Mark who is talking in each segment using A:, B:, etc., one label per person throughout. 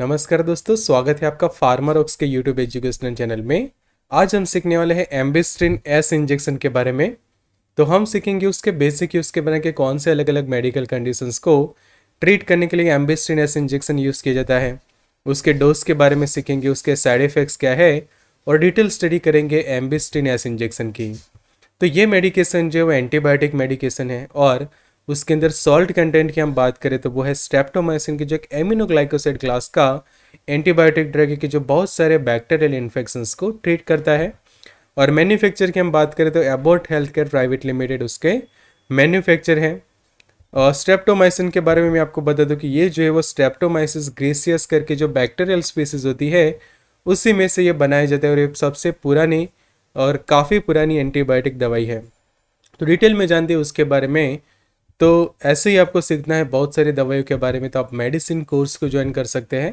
A: नमस्कार दोस्तों स्वागत है आपका फार्मर ऑक्स के यूट्यूब एजुकेशनल चैनल में आज हम सीखने वाले हैं एम्बिस्ट्रिन एस इंजेक्शन के बारे में तो हम सीखेंगे उसके बेसिक यूज़ के बना के कौन से अलग अलग मेडिकल कंडीशंस को ट्रीट करने के लिए एम्बिस्ट्रिन एस इंजेक्शन यूज़ किया जाता है उसके डोज के बारे में सीखेंगे उसके साइड इफ़ेक्ट्स क्या है और डिटेल स्टडी करेंगे एम्बिस्ट्रिन एस इंजेक्शन की तो ये मेडिकेशन जो है वो एंटीबायोटिक मेडिकेशन है और उसके अंदर सॉल्ट कंटेंट की हम बात करें तो वो है स्ट्रेप्टोमाइसिन की जो एक एमिनोग्लाइकोसाइड क्लास का एंटीबायोटिक ड्रग है कि जो बहुत सारे बैक्टेरियल इन्फेक्शंस को ट्रीट करता है और मैन्युफैक्चर की हम बात करें तो Abbott health care private limited उसके मैन्युफैक्चर हैं और स्टेप्टोमाइसिन के बारे में मैं आपको बता दूँ कि ये जो है वो स्ट्रेप्टोमाइसिस ग्रेसियस करके जो बैक्टेरियल स्पीसीज होती है उसी में से ये बनाया जाता है और ये सबसे पुरानी और काफ़ी पुरानी एंटीबायोटिक दवाई है तो डिटेल में जानते हैं उसके बारे में तो ऐसे ही आपको सीखना है बहुत सारी दवाइयों के बारे में तो आप मेडिसिन कोर्स को ज्वाइन कर सकते हैं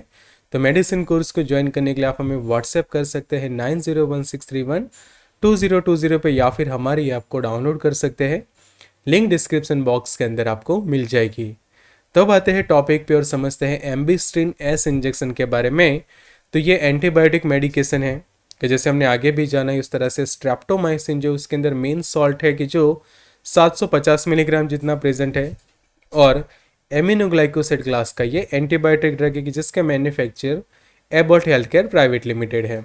A: तो मेडिसिन कोर्स को ज्वाइन करने के लिए आप हमें व्हाट्सएप कर सकते हैं nine zero one six three one two zero two zero पर या फिर हमारी ऐप को डाउनलोड कर सकते हैं लिंक डिस्क्रिप्शन बॉक्स के अंदर आपको मिल जाएगी तब तो अब आते हैं टॉपिक पे और समझते हैं एम्बिस्ट्रिन एस इंजेक्शन के बारे में तो ये एंटीबायोटिक मेडिकेशन है कि जैसे हमने आगे भी जाना है उस तरह से स्ट्रैप्टोमाइसिन जो उसके अंदर मेन सॉल्ट है कि जो 750 मिलीग्राम जितना प्रेजेंट है और एमिनोग्लाइकोसाइड क्लास का ये एंटीबायोटिक ड्रग है जिसका manufacture Abbott health care private limited है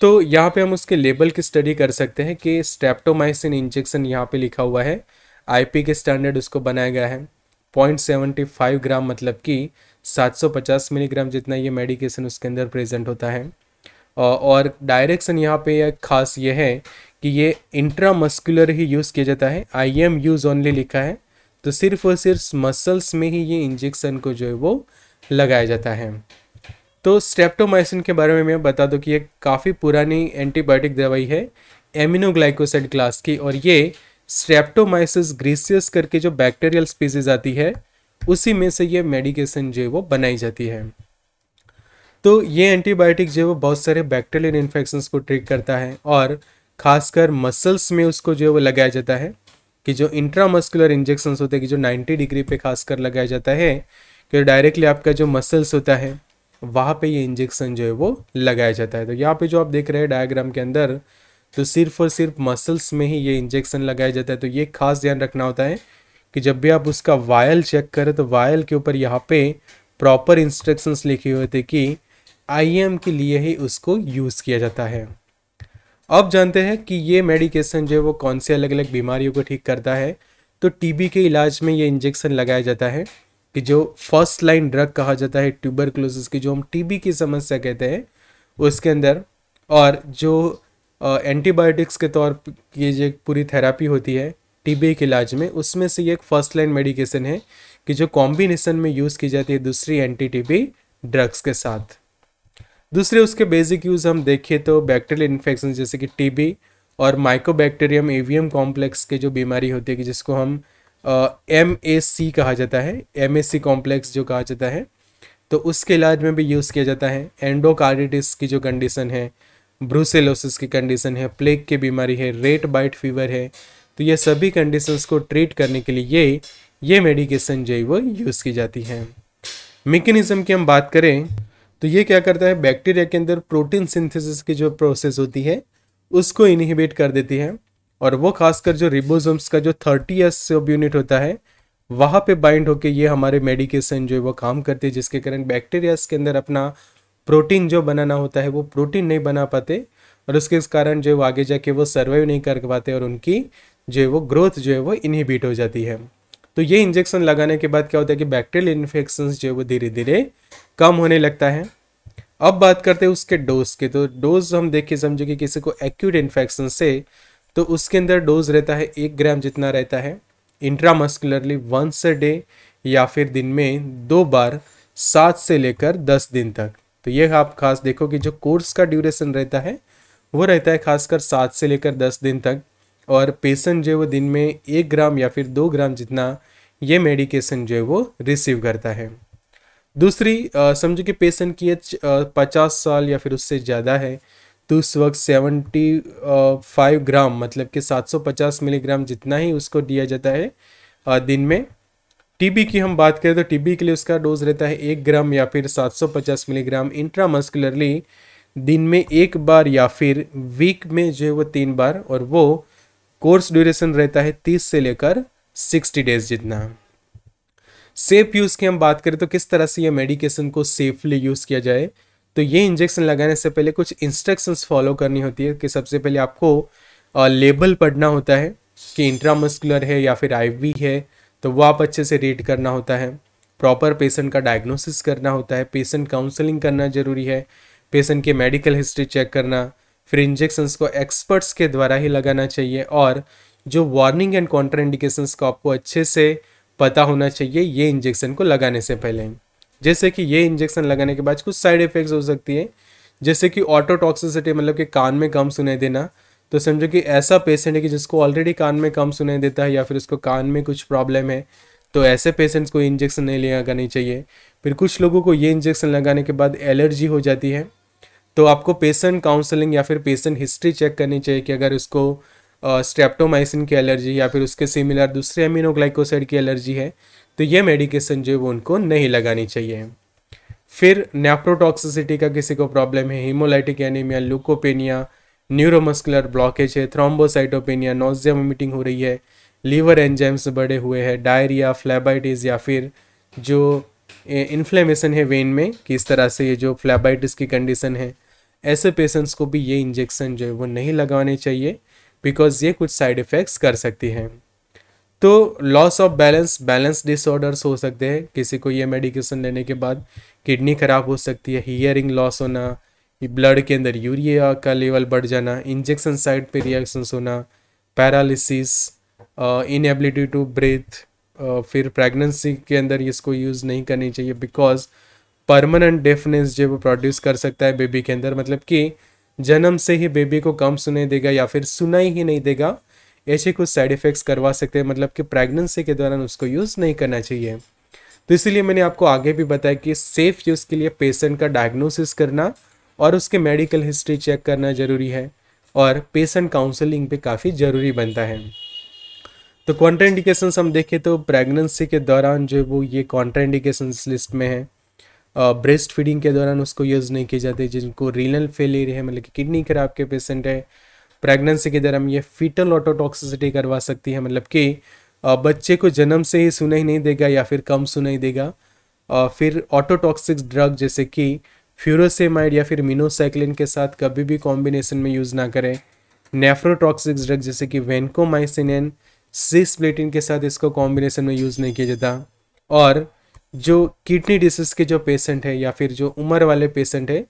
A: तो यहाँ पे हम उसके लेबल की स्टडी कर सकते हैं कि स्टेप्टोमाइसिन इंजेक्शन यहाँ पे लिखा हुआ है आईपी के स्टैंडर्ड उसको बनाया गया है पॉइंट सेवेंटी फाइव ग्राम मतलब कि 750 मिलीग्राम जितना ये मेडिकेशन उसके अंदर प्रेजेंट होता है और डायरेक्शन यहाँ पे यह खास ये है कि ये इंट्रामस्कुलर ही यूज़ किया जाता है आई एम यूज़ ओनली लिखा है तो सिर्फ और सिर्फ मसल्स में ही ये इंजेक्शन को जो है वो लगाया जाता है तो स्ट्रेप्टोमाइसिन के बारे में मैं बता दूं कि ये काफ़ी पुरानी एंटीबायोटिक दवाई है एमिनोग्लाइकोसाइड क्लास की और ये स्ट्रेप्टोमाइसिस ग्रीसियस करके जो बैक्टीरियल स्पीसीज आती है उसी में से ये मेडिकेशन जो है वो बनाई जाती है तो ये एंटीबायोटिक जो है वो बहुत सारे बैक्टेरियल इन्फेक्शन को ट्रीट करता है और खासकर मसल्स में उसको जो है वो लगाया जाता है कि जो इंट्रामस्कुलर इंजेक्शंस होते हैं कि जो 90 डिग्री पे खासकर लगाया जाता है कि डायरेक्टली आपका जो मसल्स होता है वहाँ पे ये इंजेक्शन जो है वो लगाया जाता है तो यहाँ पे जो आप देख रहे हैं डायग्राम के अंदर तो सिर्फ और सिर्फ मसल्स में ही ये इंजेक्शन लगाया जाता है तो ये खास ध्यान रखना होता है कि जब भी आप उसका वायल चेक करें तो वायल के ऊपर यहाँ पे प्रॉपर इंस्ट्रक्शंस लिखे हुए थे कि आई के लिए ही उसको यूज़ किया जाता है अब जानते हैं कि ये मेडिकेशन जो है वो कौन से अलग अलग बीमारियों को ठीक करता है तो टीबी के इलाज में ये इंजेक्शन लगाया जाता है कि जो फर्स्ट लाइन ड्रग कहा जाता है ट्यूबर की जो हम टीबी की समस्या कहते हैं उसके अंदर और जो एंटीबायोटिक्स के तौर पर ये जो पूरी थेरापी होती है टीबी के इलाज में उसमें से ये एक फर्स्ट लाइन मेडिकेशन है कि जो कॉम्बिनेशन में यूज़ की जाती है दूसरी एंटी टीबी ड्रग्स के साथ दूसरे उसके बेसिक यूज़ हम देखें तो बैक्टीरियल इन्फेक्शन जैसे कि टीबी और माइकोबैक्टीरियम एवीएम कॉम्प्लेक्स के जो बीमारी होती है कि जिसको हम एम ए सी कहा जाता है एम ए सी कॉम्प्लेक्स जो कहा जाता है तो उसके इलाज में भी यूज़ किया जाता है एंडोकार्डिटिस की जो कंडीशन है ब्रूसेलोसिस की कंडीशन है प्लेग की बीमारी है रेट बाइट फीवर है तो ये सभी कंडीशंस को ट्रीट करने के लिए ये ये मेडिकेशन जो है वो यूज़ की जाती है मेकनिज़म की हम बात करें तो ये क्या करता है बैक्टीरिया के अंदर प्रोटीन सिंथेसिस की जो प्रोसेस होती है उसको इनहिबिट कर देती है और वो खासकर जो रिबोजम्स का जो थर्टी एस सब यूनिट होता है वहाँ पे बाइंड होके ये हमारे मेडिकेशन जो है वो काम करते हैं जिसके कारण बैक्टीरियाज के अंदर अपना प्रोटीन जो बनाना होता है वो प्रोटीन नहीं बना पाते और उसके कारण जो है वो आगे जाके वो सर्वाइव नहीं कर पाते और उनकी जो है वो ग्रोथ जो है वो इनहिबिट हो जाती है तो ये इंजेक्शन लगाने के बाद क्या होता है कि बैक्टीरियल इन्फेक्शन जो है वो धीरे धीरे कम होने लगता है अब बात करते हैं उसके डोज की तो डोज हम देख के समझे कि किसी को एक्यूट इन्फेक्शन से तो उसके अंदर डोज रहता है एक ग्राम जितना रहता है इंट्रामस्कुलरली वंस अ डे या फिर दिन में दो बार सात से लेकर दस दिन तक तो ये आप खास देखो कि जो कोर्स का ड्यूरेशन रहता है वो रहता है खासकर सात से लेकर दस दिन तक और पेशेंट जो है वो दिन में एक ग्राम या फिर दो ग्राम जितना ये मेडिकेशन जो है वो रिसीव करता है दूसरी समझो कि पेशेंट की एज पचास साल या फिर उससे ज़्यादा है तो उस वक्त सेवेंटी फाइव ग्राम मतलब कि सात सौ पचास मिलीग्राम जितना ही उसको दिया जाता है आ, दिन में टीबी की हम बात करें तो टीबी के लिए उसका डोज रहता है एक ग्राम या फिर सात सौ पचास मिलीग्राम इंट्रामस्कुलरली दिन में एक बार या फिर वीक में जो है वो तीन बार और वो कोर्स ड्यूरेशन रहता है तीस से लेकर सिक्सटी डेज जितना सेफ यूज़ की हम बात करें तो किस तरह से ये मेडिकेशन को सेफली यूज़ किया जाए तो ये इंजेक्शन लगाने से पहले कुछ इंस्ट्रक्शंस फॉलो करनी होती है कि सबसे पहले आपको लेबल पढ़ना होता है कि इंट्रामस्कुलर है या फिर आईवी है तो वो आप अच्छे से रीड करना होता है प्रॉपर पेशेंट का डायग्नोसिस करना होता है पेशेंट काउंसलिंग करना ज़रूरी है पेशेंट की मेडिकल हिस्ट्री चेक करना फिर इंजेक्शंस को एक्सपर्ट्स के द्वारा ही लगाना चाहिए और जो वार्निंग एंड कॉन्ट्राइंडिकेशंस को आपको अच्छे से पता होना चाहिए ये इंजेक्शन को लगाने से पहले जैसे कि ये इंजेक्शन लगाने के बाद कुछ साइड इफ़ेक्ट्स हो सकती है जैसे कि ऑटोटॉक्सिसिटी मतलब कि कान में कम सुनाई देना तो समझो कि ऐसा पेशेंट है कि जिसको ऑलरेडी कान में कम सुनाई देता है या फिर उसको कान में कुछ प्रॉब्लम है तो ऐसे पेशेंट्स को इंजेक्शन नहीं लगानी चाहिए फिर कुछ लोगों को ये इंजेक्शन लगाने के बाद एलर्जी हो जाती है तो आपको पेशेंट काउंसलिंग या फिर पेशेंट हिस्ट्री चेक करनी चाहिए कि अगर उसको स्ट्रेप्टोमाइसिन की एलर्जी या फिर उसके सिमिलर दूसरे अमीनोग्लाइकोसाइड की एलर्जी है तो ये मेडिकेशन जो है वो उनको नहीं लगानी चाहिए फिर नेफ्रोटॉक्सिसिटी का किसी को प्रॉब्लम है haemolytic anaemia leucopenia neuromuscular blockage है थ्रोम्बोसाइटोपेनिया नोजिया वोमिटिंग हो रही है लीवर एंजाइम्स बढ़े हुए हैं डायरिया फ्लैबाइटिस या फिर जो इन्फ्लेमेशन है वेन में किस तरह से ये जो फ्लैबाइटिस की कंडीशन है ऐसे पेशेंट्स को भी ये इंजेक्शन जो है वो नहीं लगाने चाहिए बिकॉज ये कुछ साइड इफ़ेक्ट्स कर सकती हैं तो loss of balance balance disorders हो सकते हैं किसी को ये मेडिकेशन लेने के बाद किडनी ख़राब हो सकती है हियरिंग लॉस होना ब्लड के अंदर यूरिया का लेवल बढ़ जाना इंजेक्शन साइड पे रिएक्शंस होना पैरालिसिस इनएबिलिटी टू ब्रीथ फिर प्रेगनेंसी के अंदर इसको यूज़ नहीं करनी चाहिए बिकॉज परमानेंट डेफनेस जो वो प्रोड्यूस कर सकता है बेबी के अंदर मतलब कि जन्म से ही बेबी को कम सुनाई देगा या फिर सुनाई ही नहीं देगा ऐसे कुछ साइड इफ़ेक्ट्स करवा सकते हैं मतलब कि प्रेगनेंसी के दौरान उसको यूज़ नहीं करना चाहिए तो इसीलिए मैंने आपको आगे भी बताया कि सेफ़ यूज़ के लिए पेशेंट का डायग्नोसिस करना और उसके मेडिकल हिस्ट्री चेक करना ज़रूरी है और पेशेंट काउंसलिंग भी काफ़ी ज़रूरी बनता है तो कॉन्ट्राइंडिकेशन हम देखें तो प्रेगनेंसी के दौरान जो वो ये कॉन्ट्राइंडिकेशन लिस्ट में है ब्रेस्ट फीडिंग के दौरान उसको यूज़ नहीं किए जाते जिनको रीनल फेलियर है मतलब कि किडनी खराब के पेशेंट है प्रेगनेंसी के दौरान ये फीटल ऑटोटॉक्सिसिटी करवा सकती है मतलब कि बच्चे को जन्म से ही सुनाई नहीं देगा या फिर कम सुनाई देगा फिर ऑटोटॉक्सिक ड्रग जैसे कि फ्यूरोसेमाइड या फिर मिनोसाइक्लिन के साथ कभी भी कॉम्बिनेशन में यूज़ ना करें नेफ्रोटॉक्सिक ड्रग जैसे कि वेनकोमाइसिन एंड सिस्प्लेटिन के साथ इसको कॉम्बिनेशन में यूज़ नहीं किया जाता और जो किडनी डिसीज़ के जो पेशेंट हैं या फिर जो उम्र वाले पेशेंट हैं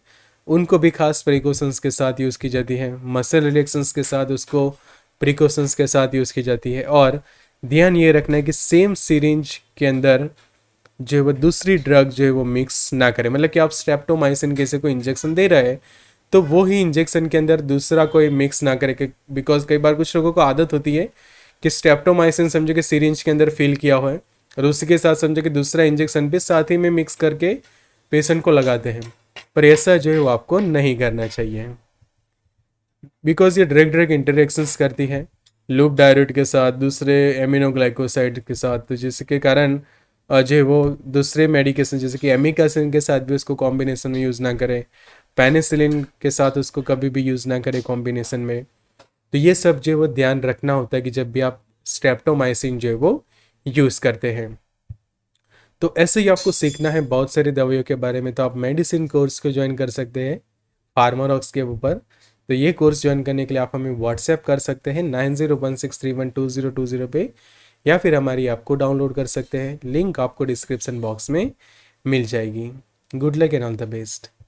A: उनको भी खास प्रिकॉशंस के साथ यूज़ की जाती है मसल रिलेक्शंस के साथ उसको प्रिकॉशंस के साथ यूज़ की जाती है और ध्यान ये रखना है कि सेम सीरेंज के अंदर जो है वो दूसरी ड्रग जो है वो मिक्स ना करें मतलब कि आप स्टेप्टोमाइसिन किसी को इंजेक्शन दे रहे हैं तो वो ही इंजेक्शन के अंदर दूसरा कोई मिक्स ना करे बिकॉज कई बार कुछ लोगों को आदत होती है कि स्टेप्टोमाइसिन समझो कि सीरेंज के अंदर फिल किया हुआ है और उसी के साथ समझे कि दूसरा इंजेक्शन भी साथ ही में मिक्स करके पेशेंट को लगाते हैं पर ऐसा जो है वो आपको नहीं करना चाहिए बिकॉज ये ड्रग ड्रग इंटरेक्शंस करती है लूप डायरेट के साथ दूसरे एमिनोग्लाइकोसाइड के साथ तो जिसके कारण जो है वो दूसरे मेडिकेशन जैसे कि एमिकासिन के साथ भी उसको कॉम्बिनेशन में यूज़ ना करें पेनिसिलिन के साथ उसको कभी भी यूज़ ना करें कॉम्बिनेशन में तो ये सब जो है वो ध्यान रखना होता है कि जब भी आप स्टेप्टोमाइसिन जो है वो यूज़ करते हैं तो ऐसे ही आपको सीखना है बहुत सारी दवाइयों के बारे में तो आप मेडिसिन कोर्स को ज्वाइन कर सकते हैं फार्मारॉक्स के ऊपर तो ये कोर्स ज्वाइन करने के लिए आप हमें व्हाट्सएप कर सकते हैं nine zero one six three one two zero two zero पे या फिर हमारी ऐप को डाउनलोड कर सकते हैं लिंक आपको डिस्क्रिप्शन बॉक्स में मिल जाएगी good luck and all the best